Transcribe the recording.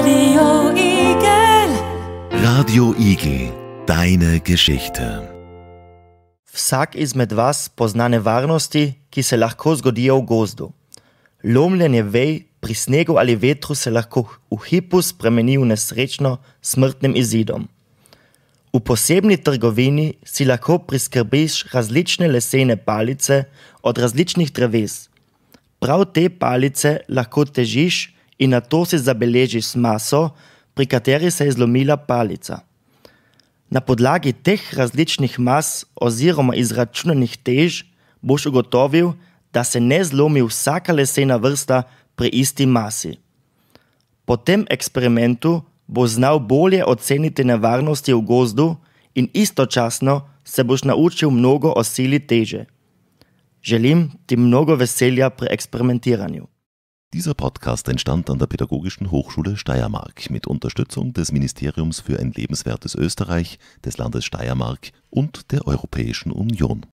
Radio Igel. Radio Igel, deine Geschichte. Vsak izmed vas pozna nevarnosti, ki se lahko zgodijo v gozdu. Lomljenje vej pri snegu ali vetru se lahko v hipu spremeni v nesrečno smrtnim izidom. V posebni trgovini si lahko priskrbiš različne lesene palice od različnih dreves. Prav te palice lahko težiš, in na to si zabeležiš maso, pri kateri se je zlomila palica. Na podlagi teh različnih mas oziroma izračunanih tež boš ugotovil, da se ne zlomi vsaka lesena vrsta pri isti masi. Po tem eksperimentu bo znal bolje oceniti nevarnosti v gozdu in istočasno se boš naučil mnogo o sili teže. Želim ti mnogo veselja pri eksperimentiranju. Dieser Podcast entstand an der Pädagogischen Hochschule Steiermark mit Unterstützung des Ministeriums für ein lebenswertes Österreich, des Landes Steiermark und der Europäischen Union